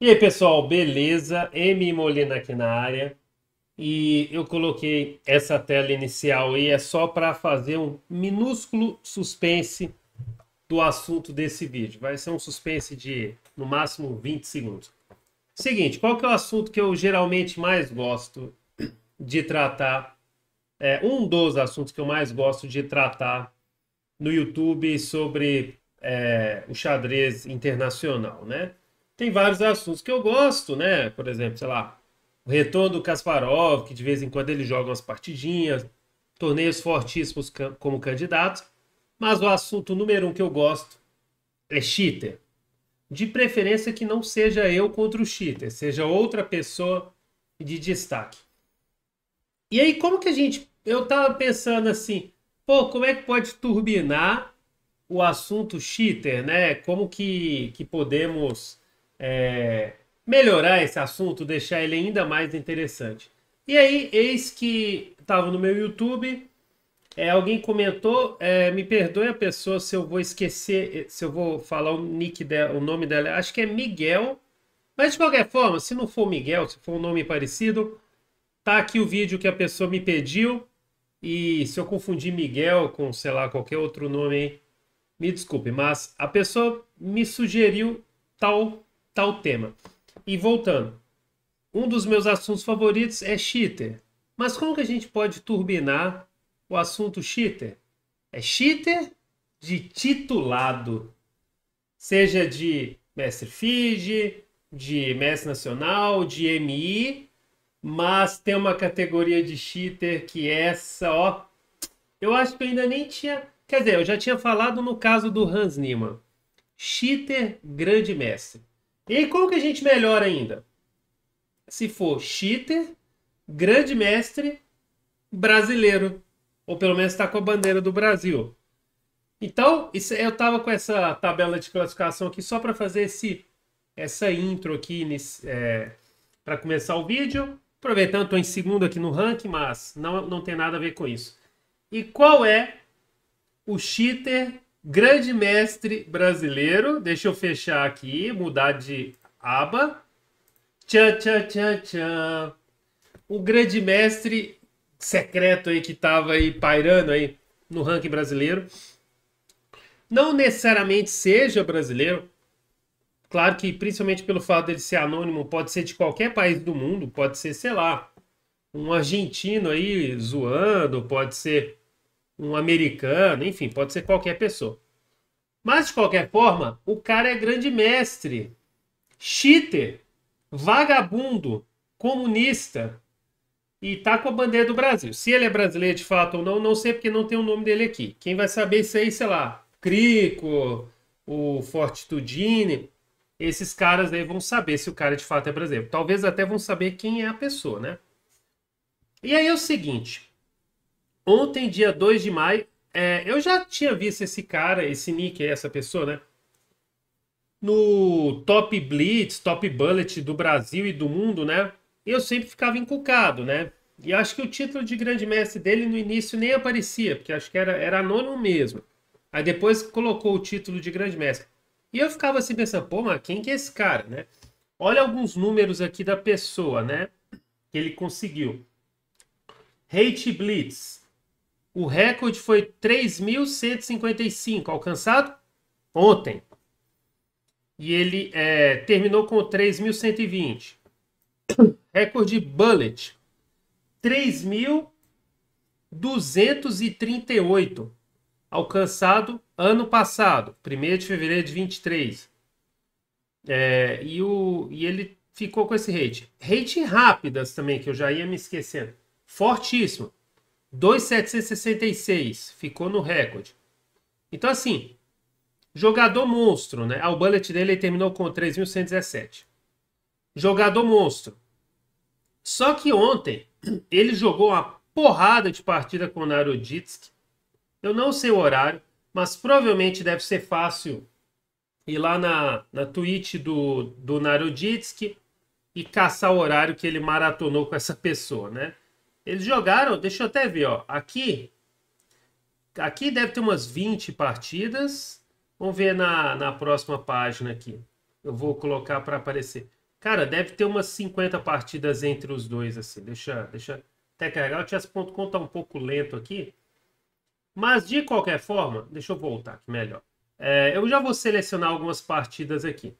E aí, pessoal, beleza? M Molina aqui na área. E eu coloquei essa tela inicial aí é só para fazer um minúsculo suspense do assunto desse vídeo. Vai ser um suspense de no máximo 20 segundos. Seguinte, qual que é o assunto que eu geralmente mais gosto de tratar? É, um dos assuntos que eu mais gosto de tratar no YouTube sobre é, o xadrez internacional, né? tem vários assuntos que eu gosto, né? Por exemplo, sei lá, o retorno do Kasparov, que de vez em quando ele joga umas partidinhas, torneios fortíssimos como candidato. Mas o assunto número um que eu gosto é cheater. De preferência que não seja eu contra o cheater, seja outra pessoa de destaque. E aí, como que a gente. Eu tava pensando assim, pô, como é que pode turbinar o assunto cheater, né? Como que, que podemos é, melhorar esse assunto, deixar ele ainda mais interessante. E aí, eis que estava no meu YouTube, é, alguém comentou, é, me perdoe a pessoa se eu vou esquecer, se eu vou falar o nick dela, o nome dela, acho que é Miguel, mas de qualquer forma, se não for Miguel, se for um nome parecido, tá aqui o vídeo que a pessoa me pediu, e se eu confundir Miguel com, sei lá, qualquer outro nome me desculpe, mas a pessoa me sugeriu tal tal tá tema. E voltando, um dos meus assuntos favoritos é cheater. Mas como que a gente pode turbinar o assunto cheater? É cheater de titulado, seja de mestre FID, de mestre nacional, de MI, mas tem uma categoria de cheater que é essa, ó, eu acho que eu ainda nem tinha, quer dizer, eu já tinha falado no caso do Hans Niemann, cheater grande mestre. E aí, como que a gente melhora ainda? Se for cheater, grande mestre, brasileiro. Ou pelo menos está com a bandeira do Brasil. Então, isso, eu estava com essa tabela de classificação aqui só para fazer esse, essa intro aqui é, para começar o vídeo. Aproveitando, estou em segundo aqui no ranking, mas não, não tem nada a ver com isso. E qual é o cheater Grande mestre brasileiro. Deixa eu fechar aqui, mudar de aba. Tchan, tchan, tchan, tchan. O grande mestre secreto aí que tava aí pairando aí no ranking brasileiro. Não necessariamente seja brasileiro. Claro que, principalmente pelo fato dele ser anônimo, pode ser de qualquer país do mundo, pode ser, sei lá, um argentino aí zoando, pode ser um americano, enfim, pode ser qualquer pessoa. Mas de qualquer forma, o cara é grande mestre, cheater, vagabundo, comunista e tá com a bandeira do Brasil. Se ele é brasileiro de fato ou não, não sei porque não tem o nome dele aqui. Quem vai saber isso aí, sei lá, Crico, o Fortitudine, esses caras aí vão saber se o cara de fato é brasileiro. Talvez até vão saber quem é a pessoa, né? E aí é o seguinte, Ontem, dia 2 de maio, é, eu já tinha visto esse cara, esse nick, essa pessoa, né? No Top Blitz, Top Bullet do Brasil e do mundo, né? Eu sempre ficava encucado, né? E acho que o título de grande mestre dele no início nem aparecia, porque acho que era, era anônimo mesmo. Aí depois colocou o título de grande mestre. E eu ficava assim pensando, pô, mas quem que é esse cara, né? Olha alguns números aqui da pessoa, né? Que ele conseguiu. Hate Blitz, o recorde foi 3.155, alcançado ontem. E ele é, terminou com 3.120. Recorde Bullet, 3.238, alcançado ano passado, 1 de fevereiro de 23. É, e, o, e ele ficou com esse rate. Rate rápidas também, que eu já ia me esquecendo. Fortíssimo. 2,766. Ficou no recorde. Então, assim, jogador monstro, né? Ah, o bullet dele terminou com 3.117. Jogador monstro. Só que ontem ele jogou uma porrada de partida com o Naroditsky. Eu não sei o horário, mas provavelmente deve ser fácil ir lá na, na Twitch do, do Naroditsky e caçar o horário que ele maratonou com essa pessoa, né? Eles jogaram, deixa eu até ver, ó. Aqui, aqui deve ter umas 20 partidas. Vamos ver na, na próxima página aqui. Eu vou colocar para aparecer. Cara, deve ter umas 50 partidas entre os dois, assim. Deixa, deixa até carregar. O chess.com tá um pouco lento aqui. Mas, de qualquer forma, deixa eu voltar aqui melhor. É, eu já vou selecionar algumas partidas aqui.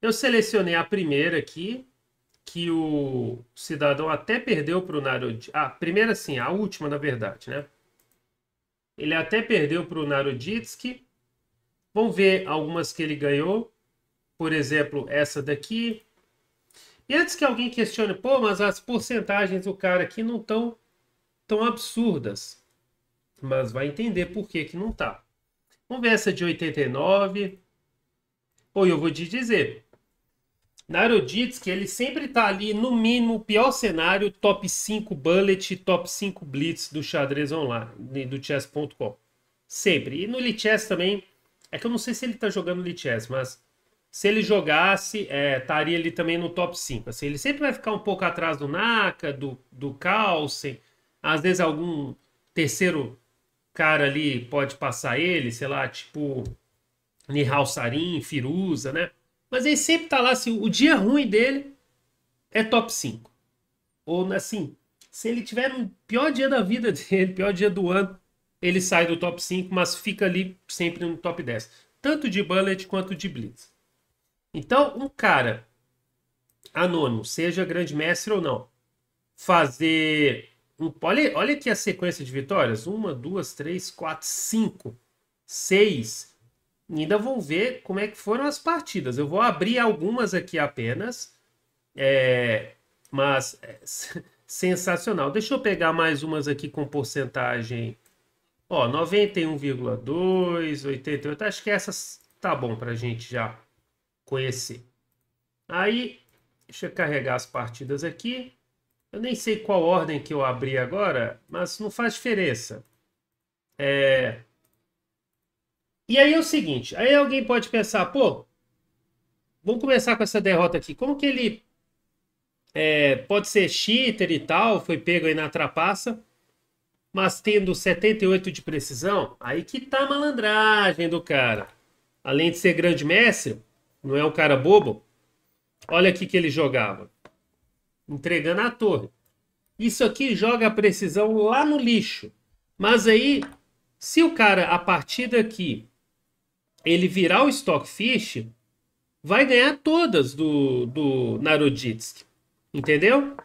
Eu selecionei a primeira aqui que o cidadão até perdeu para o Narodi. Ah, primeira sim, a última, na verdade, né? Ele até perdeu para o Naroditsky. Vamos ver algumas que ele ganhou. Por exemplo, essa daqui. E antes que alguém questione, pô, mas as porcentagens do cara aqui não estão tão absurdas. Mas vai entender por que, que não tá. Vamos ver essa de 89. Pô, eu vou te dizer, Naroditsky, ele sempre tá ali, no mínimo, pior cenário, top 5 bullet, top 5 blitz do xadrez online, do chess.com. Sempre. E no Lichess também, é que eu não sei se ele tá jogando Lichess, mas se ele jogasse, estaria é, ali também no top 5. Assim, ele sempre vai ficar um pouco atrás do Naka, do, do Carlsen, às vezes algum terceiro cara ali pode passar ele, sei lá, tipo Nihal Sarin, Firuza, né? Mas ele sempre tá lá assim, o dia ruim dele é top 5. Ou assim, se ele tiver no pior dia da vida dele, pior dia do ano, ele sai do top 5, mas fica ali sempre no top 10. Tanto de bullet quanto de blitz. Então, um cara anônimo, seja grande mestre ou não, fazer um, olha, olha aqui a sequência de vitórias: uma, duas, três, quatro, cinco, seis. Ainda vou ver como é que foram as partidas. Eu vou abrir algumas aqui apenas. É, mas é, sensacional. Deixa eu pegar mais umas aqui com porcentagem. Ó, 91,2, 88. Acho que essas tá bom pra gente já conhecer. Aí, deixa eu carregar as partidas aqui. Eu nem sei qual ordem que eu abri agora, mas não faz diferença. É, e aí é o seguinte, aí alguém pode pensar, pô, vamos começar com essa derrota aqui. Como que ele é, pode ser cheater e tal, foi pego aí na trapaça, mas tendo 78 de precisão, aí que tá a malandragem do cara. Além de ser grande mestre, não é um cara bobo, olha aqui que ele jogava. Entregando a torre. Isso aqui joga a precisão lá no lixo. Mas aí, se o cara, a partir daqui, ele virar o Stockfish, vai ganhar todas do, do Naroditsky. Entendeu?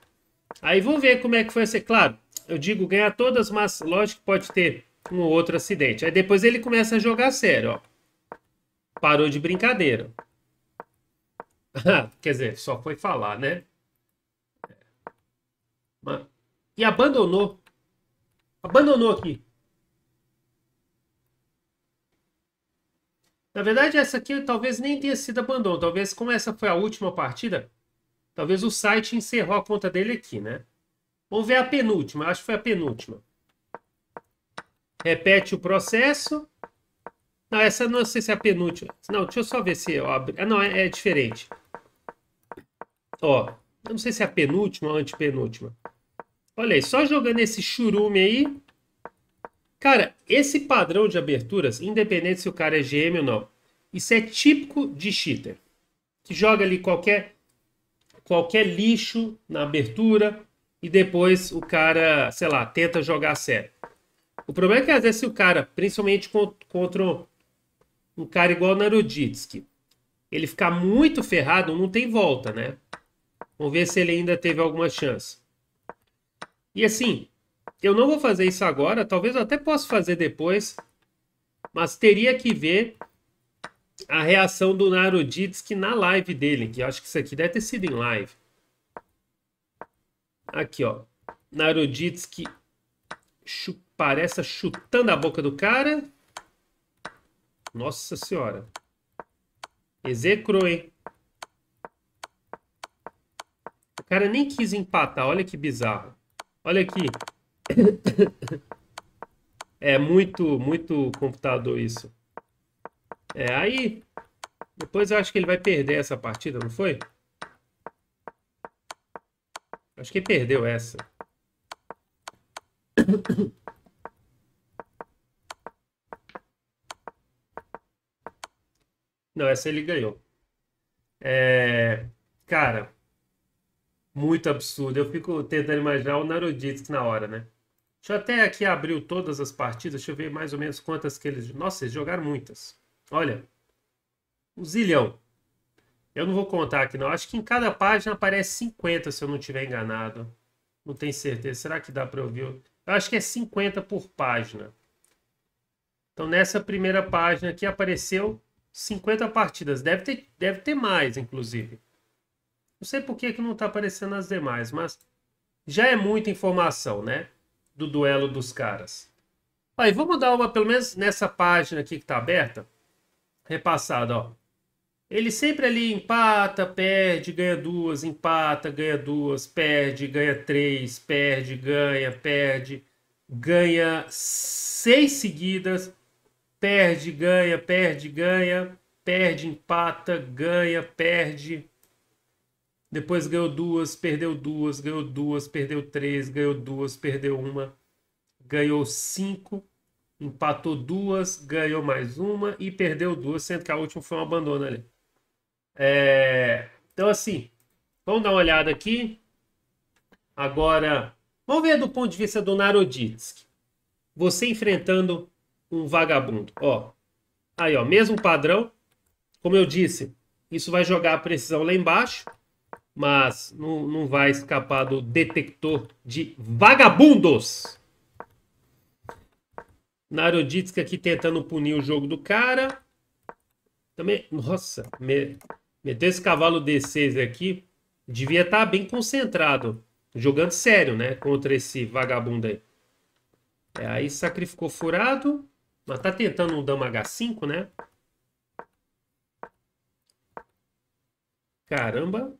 Aí vamos ver como é que foi ser. Claro, eu digo ganhar todas, mas lógico que pode ter um outro acidente. Aí depois ele começa a jogar sério, ó. Parou de brincadeira. Quer dizer, só foi falar, né? É. E abandonou. Abandonou aqui. Na verdade, essa aqui talvez nem tenha sido abandono. Talvez, como essa foi a última partida, talvez o site encerrou a conta dele aqui, né? Vamos ver a penúltima. Acho que foi a penúltima. Repete o processo. Não, essa não sei se é a penúltima. Não, deixa eu só ver se eu abro. Ah, não, é, é diferente. Ó, eu não sei se é a penúltima ou antepenúltima. Olha aí, só jogando esse churume aí, Cara, esse padrão de aberturas, independente se o cara é GM ou não, isso é típico de cheater. Que joga ali qualquer, qualquer lixo na abertura e depois o cara, sei lá, tenta jogar sério. O problema é que às vezes se o cara, principalmente contra um cara igual o Naroditsky, ele ficar muito ferrado, não tem volta, né? Vamos ver se ele ainda teve alguma chance. E assim, eu não vou fazer isso agora, talvez eu até possa fazer depois, mas teria que ver a reação do Naroditsky na live dele, que eu acho que isso aqui deve ter sido em live. Aqui, ó. Naroditsky chu parece chutando a boca do cara. Nossa senhora. Execrou, hein? O cara nem quis empatar, olha que bizarro. Olha aqui. É muito, muito computador isso. É, aí... Depois eu acho que ele vai perder essa partida, não foi? Acho que perdeu essa. Não, essa ele ganhou. É... Cara, muito absurdo. Eu fico tentando imaginar o Naroditsky na hora, né? Deixa eu até aqui abrir todas as partidas, deixa eu ver mais ou menos quantas que eles... Nossa, eles jogaram muitas. Olha, um zilhão. Eu não vou contar aqui não, acho que em cada página aparece 50, se eu não estiver enganado. Não tenho certeza, será que dá para eu ver? Eu acho que é 50 por página. Então nessa primeira página aqui apareceu 50 partidas, deve ter, deve ter mais inclusive. Não sei por que, que não está aparecendo as demais, mas já é muita informação, né? do duelo dos caras. Aí, vamos dar uma, pelo menos nessa página aqui que está aberta, repassada, ó. Ele sempre ali empata, perde, ganha duas, empata, ganha duas, perde, ganha três, perde, ganha, perde, ganha seis seguidas, perde, ganha, perde, ganha, perde, empata, ganha, perde, depois ganhou duas, perdeu duas, ganhou duas, perdeu três, ganhou duas, perdeu uma, ganhou cinco, empatou duas, ganhou mais uma e perdeu duas, sendo que a última foi um abandono ali. É... Então, assim, vamos dar uma olhada aqui. Agora, vamos ver do ponto de vista do Naroditsky. Você enfrentando um vagabundo. Ó, aí, ó, mesmo padrão. Como eu disse, isso vai jogar a precisão lá embaixo mas não, não vai escapar do detector de vagabundos. Naroditska aqui tentando punir o jogo do cara. Também, nossa, me, meteu esse cavalo D6 aqui. Devia estar tá bem concentrado, jogando sério, né? Contra esse vagabundo aí. É, aí sacrificou furado, mas tá tentando um dama H5, né? Caramba,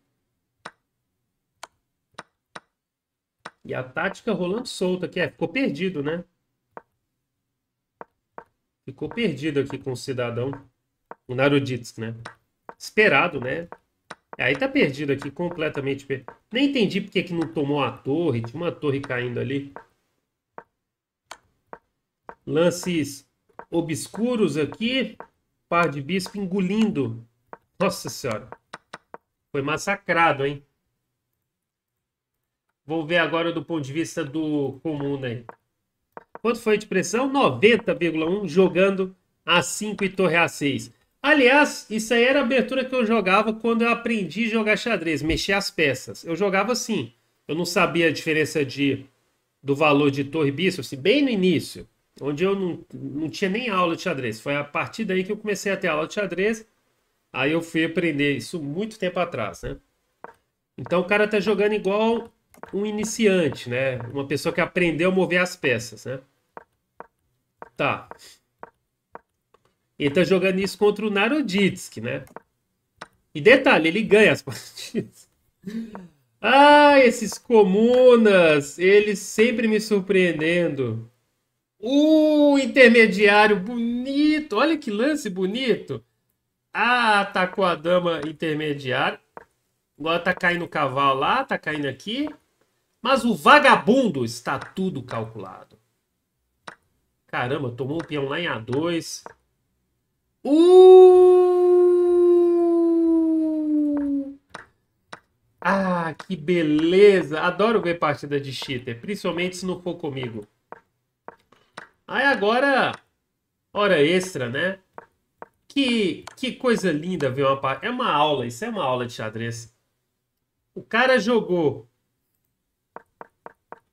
E a tática rolando solta aqui. É, ficou perdido, né? Ficou perdido aqui com o cidadão. O Naroditsky, né? Esperado, né? Aí tá perdido aqui, completamente perdido. Nem entendi porque que não tomou a torre. Tinha uma torre caindo ali. Lances obscuros aqui. Par de bispo engolindo. Nossa senhora. Foi massacrado, hein? Vou ver agora do ponto de vista do comum. aí. Né? Quanto foi de pressão? 90,1 jogando a 5 e torre a 6. Aliás, isso aí era a abertura que eu jogava quando eu aprendi a jogar xadrez, mexer as peças. Eu jogava assim. Eu não sabia a diferença de do valor de torre e bicho, assim, bem no início, onde eu não, não tinha nem aula de xadrez. Foi a partir daí que eu comecei a ter aula de xadrez. Aí eu fui aprender isso muito tempo atrás, né? Então o cara tá jogando igual um iniciante, né? Uma pessoa que aprendeu a mover as peças, né? Tá. Ele tá jogando isso contra o Naroditsky, né? E detalhe, ele ganha as partidas. Ah, esses comunas, eles sempre me surpreendendo. Uh, intermediário bonito, olha que lance bonito. Ah, atacou tá a dama intermediária. Agora tá caindo o cavalo lá, tá caindo aqui. Mas o vagabundo está tudo calculado. Caramba, tomou o peão lá em A2. Uh! Ah, que beleza! Adoro ver partida de cheater, principalmente se não for comigo. Aí agora, hora extra, né? Que, que coisa linda ver uma partida. É uma aula, isso é uma aula de xadrez. O cara jogou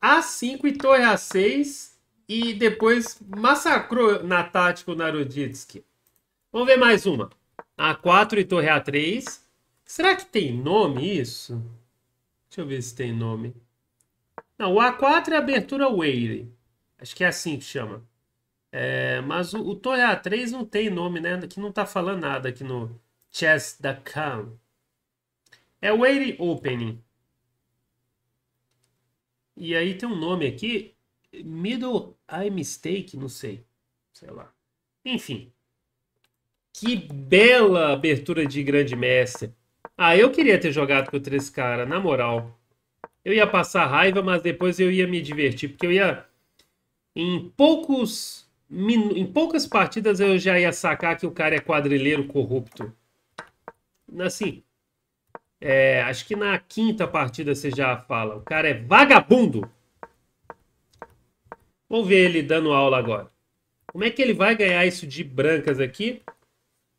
a5 e torre é A6 e depois massacrou na tática o Naroditsky. Vamos ver mais uma. A4 e torre é A3. Será que tem nome isso? Deixa eu ver se tem nome. Não, o A4 é abertura Whaley. Acho que é assim que chama. É, mas o, o Torre é A3 não tem nome, né? Que não tá falando nada aqui no chess.com. É Whaley Opening. E aí tem um nome aqui, Middle Eye Mistake, não sei, sei lá. Enfim, que bela abertura de grande mestre. Ah, eu queria ter jogado com três cara, na moral. Eu ia passar raiva, mas depois eu ia me divertir, porque eu ia em poucos em poucas partidas eu já ia sacar que o cara é quadrilheiro corrupto. Assim, é, acho que na quinta partida você já fala. O cara é vagabundo. Vamos ver ele dando aula agora. Como é que ele vai ganhar isso de brancas aqui?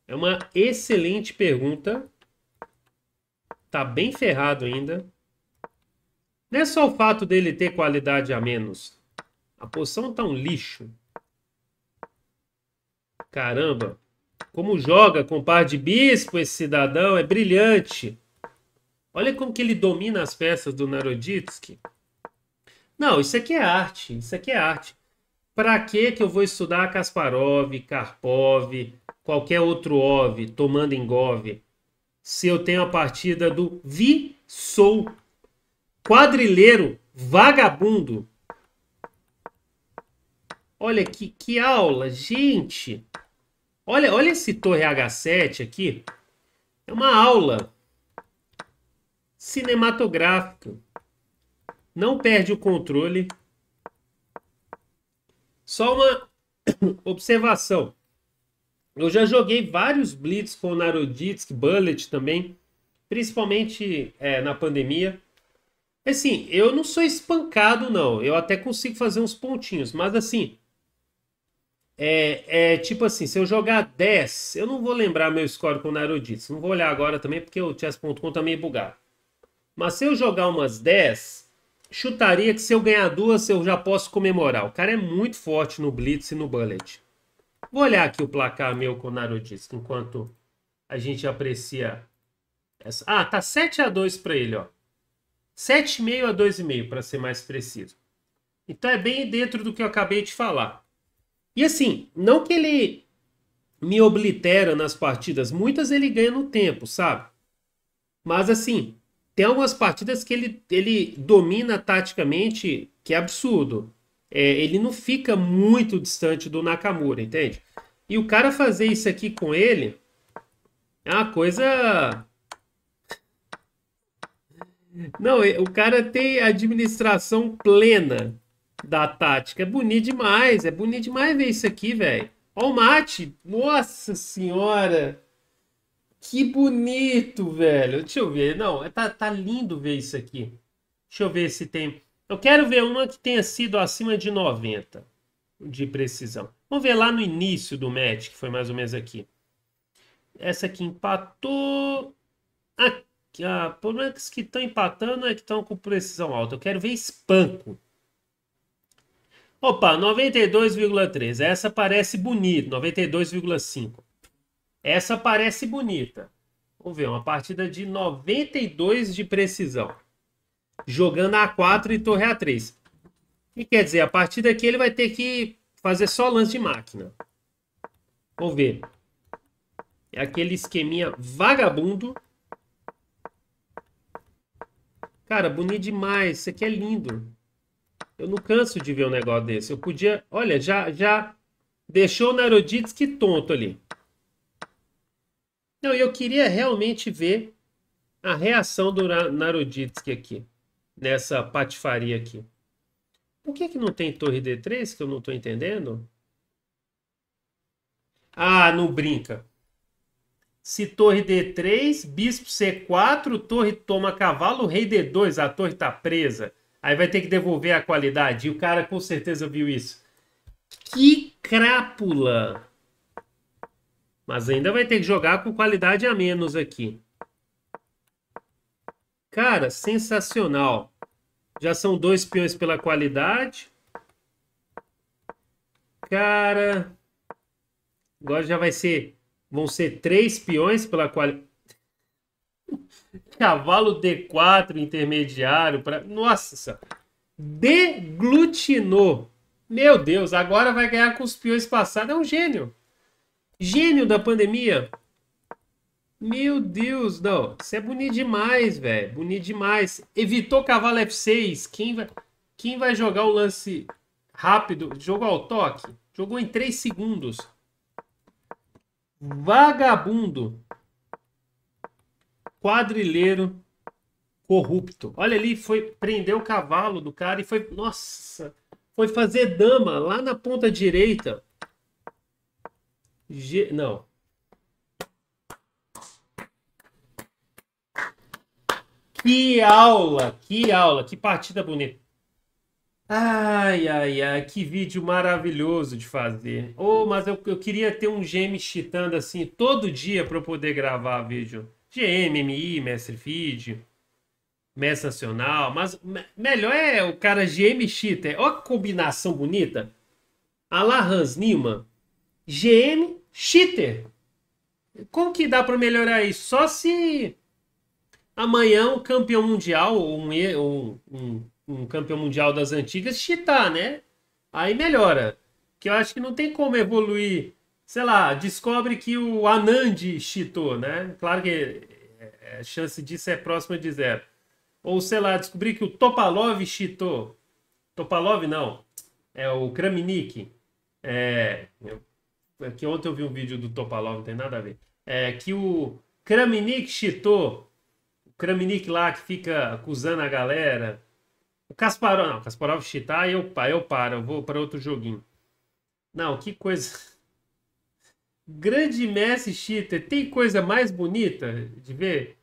É uma excelente pergunta. Tá bem ferrado ainda. Não é só o fato dele ter qualidade a menos. A posição tá um lixo. Caramba. Como joga com par de bispo esse cidadão, é brilhante. Olha como que ele domina as peças do Naroditsky. Não, isso aqui é arte, isso aqui é arte. Para que que eu vou estudar Kasparov, Karpov, qualquer outro OV, tomando em Gov, se eu tenho a partida do Vi Sou, quadrilheiro, vagabundo. Olha que, que aula, gente. Olha, olha esse torre H7 aqui. É uma aula cinematográfico. Não perde o controle. Só uma observação. Eu já joguei vários Blitz com Naroditsk, Bullet também, principalmente é, na pandemia. Assim, eu não sou espancado, não. Eu até consigo fazer uns pontinhos, mas assim. É, é tipo assim, se eu jogar 10, eu não vou lembrar meu score com Naroditsk. Não vou olhar agora também, porque o chess.com também tá é meio bugado. Mas se eu jogar umas 10, chutaria que se eu ganhar duas, eu já posso comemorar. O cara é muito forte no blitz e no bullet. Vou olhar aqui o placar meu com o Narodisco, enquanto a gente aprecia essa. Ah, tá 7 a 2 para ele, ó. 7,5 a 2,5 para ser mais preciso. Então é bem dentro do que eu acabei de falar. E assim, não que ele me oblitera nas partidas, muitas ele ganha no tempo, sabe? Mas assim, tem algumas partidas que ele, ele domina taticamente, que é absurdo. É, ele não fica muito distante do Nakamura, entende? E o cara fazer isso aqui com ele é uma coisa. Não, o cara tem administração plena da tática. É bonito demais, é bonito demais ver isso aqui, velho. Olha o mate. Nossa senhora. Que bonito, velho. Deixa eu ver. Não, é, tá, tá lindo ver isso aqui. Deixa eu ver se tem. Eu quero ver uma que tenha sido acima de 90 de precisão. Vamos ver lá no início do match, que foi mais ou menos aqui. Essa aqui empatou. Aqui, ah, menos é que estão empatando é que estão com precisão alta. Eu quero ver espanco. Opa, 92,3. Essa parece bonito, 92,5. Essa parece bonita. Vamos ver, uma partida de 92 de precisão. Jogando A4 e torre A3. E quer dizer, a partir daqui ele vai ter que fazer só lance de máquina. Vamos ver. É aquele esqueminha vagabundo. Cara, bonito demais. Isso aqui é lindo. Eu não canso de ver um negócio desse. Eu podia... Olha, já, já deixou o Naroditsky tonto ali. Não, eu queria realmente ver a reação do Naroditsky aqui, nessa patifaria aqui. Por que, que não tem torre D3 que eu não estou entendendo? Ah, não brinca. Se torre D3, bispo C4, torre toma cavalo, rei D2, a torre está presa. Aí vai ter que devolver a qualidade. E o cara com certeza viu isso. Que crápula! Mas ainda vai ter que jogar com qualidade a menos aqui. Cara, sensacional. Já são dois peões pela qualidade. Cara, agora já vai ser, vão ser três peões pela qualidade. Cavalo D4 intermediário para, nossa, deglutinou. Meu Deus, agora vai ganhar com os peões passados, é um gênio. Gênio da pandemia. Meu Deus, não. Você é bonito demais, velho. Bonito demais. Evitou cavalo F6. Quem vai, quem vai jogar o lance rápido? Jogou ao toque? Jogou em 3 segundos. Vagabundo. Quadrilheiro corrupto. Olha ali, foi prender o cavalo do cara e foi, nossa, foi fazer dama lá na ponta direita. G, não. Que aula, que aula, que partida bonita. Ai, ai, ai, que vídeo maravilhoso de fazer. Oh, mas eu, eu queria ter um GM chitando assim todo dia para eu poder gravar vídeo. GM, MI, Mestre Feed, Mestre Nacional. Mas melhor é o cara GM cheater. Olha que combinação bonita. A Hans Nima GM cheater. Como que dá para melhorar isso? Só se amanhã um campeão mundial ou um, um, um, campeão mundial das antigas cheatar, né? Aí melhora. Que eu acho que não tem como evoluir. Sei lá, descobre que o Anand cheatou, né? Claro que é, é, a chance disso é próxima de zero. Ou sei lá, descobrir que o Topalov cheatou. Topalov não. É o Kramnik. É, é que ontem eu vi um vídeo do Topalov, não tem nada a ver. É que o Kramnik chitou. O Kramnik lá que fica acusando a galera. O Kasparov, não, o Kasparov chitar e eu, eu paro, eu vou para outro joguinho. Não, que coisa. Grande Messi cheater, tem coisa mais bonita de ver?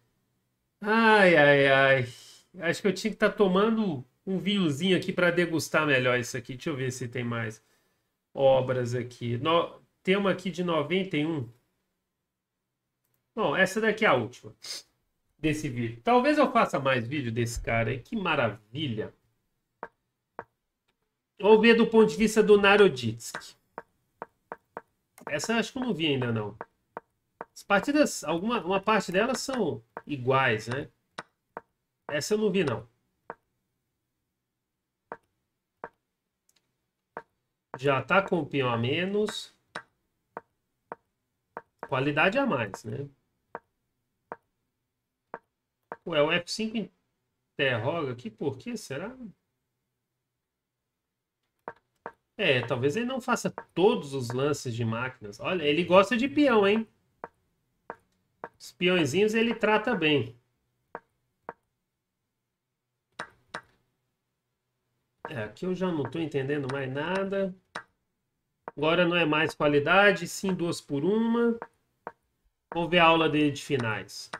Ai, ai, ai. Acho que eu tinha que estar tá tomando um vinhozinho aqui para degustar melhor isso aqui. Deixa eu ver se tem mais obras aqui. No... Tem uma aqui de 91. Bom, essa daqui é a última desse vídeo. Talvez eu faça mais vídeo desse cara aí. Que maravilha. Vamos ver do ponto de vista do Naroditsky. Essa acho que eu não vi ainda, não. As partidas, alguma uma parte delas são iguais, né? Essa eu não vi, não. Já tá com o peão a menos. Qualidade a mais, né? Ué, o F5 interroga aqui, por quê? será? É, talvez ele não faça todos os lances de máquinas. Olha, ele gosta de peão, hein? Os peõezinhos ele trata bem. É, aqui eu já não estou entendendo mais nada. Agora não é mais qualidade, sim duas por uma. Vamos ver a aula dele de finais.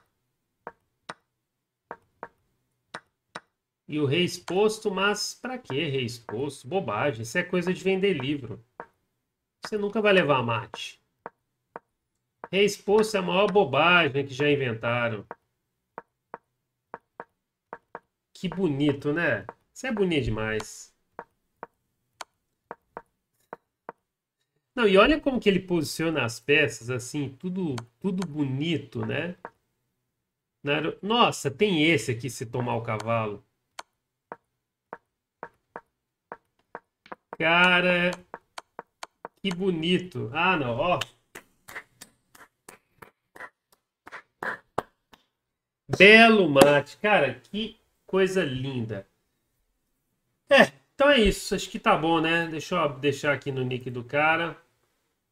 E o rei exposto, mas para que rei exposto? Bobagem, isso é coisa de vender livro. Você nunca vai levar mate. Rei exposto é a maior bobagem que já inventaram. Que bonito, né? Isso é bonito demais. Não, e olha como que ele posiciona as peças, assim, tudo, tudo bonito, né? Nossa, tem esse aqui se tomar o cavalo. Cara, que bonito. Ah, não, ó. Belo mate. Cara, que coisa linda. É, então é isso, acho que tá bom, né? Deixa eu deixar aqui no nick do cara.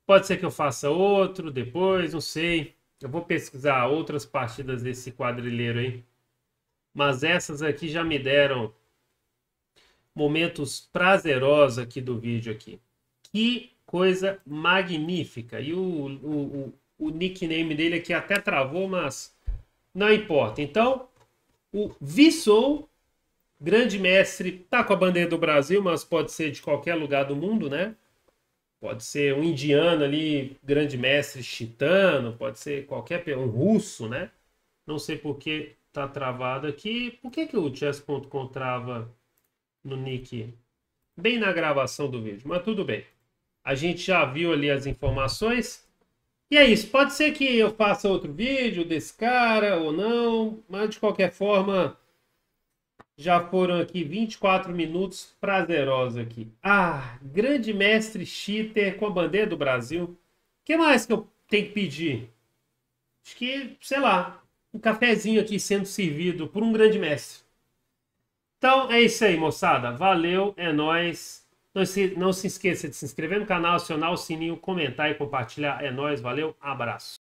Pode ser que eu faça outro depois, não sei. Eu vou pesquisar outras partidas desse quadrilheiro aí. Mas essas aqui já me deram momentos prazerosos aqui do vídeo aqui. Que coisa magnífica. E o, o, o, o nickname dele aqui até travou, mas não importa. Então, o Vissou... Grande mestre tá com a bandeira do Brasil, mas pode ser de qualquer lugar do mundo, né? Pode ser um indiano ali, grande mestre chitano, pode ser qualquer um russo, né? Não sei por que tá travado aqui. Por que, que o chess.com trava no nick? Bem na gravação do vídeo, mas tudo bem. A gente já viu ali as informações. E é isso. Pode ser que eu faça outro vídeo desse cara ou não, mas de qualquer forma. Já foram aqui 24 minutos prazerosos aqui. Ah, grande mestre cheater com a bandeira do Brasil. O que mais que eu tenho que pedir? Acho que, sei lá, um cafezinho aqui sendo servido por um grande mestre. Então é isso aí, moçada. Valeu, é nós. Não se, não se esqueça de se inscrever no canal, acionar o sininho, comentar e compartilhar. É nós, valeu, abraço.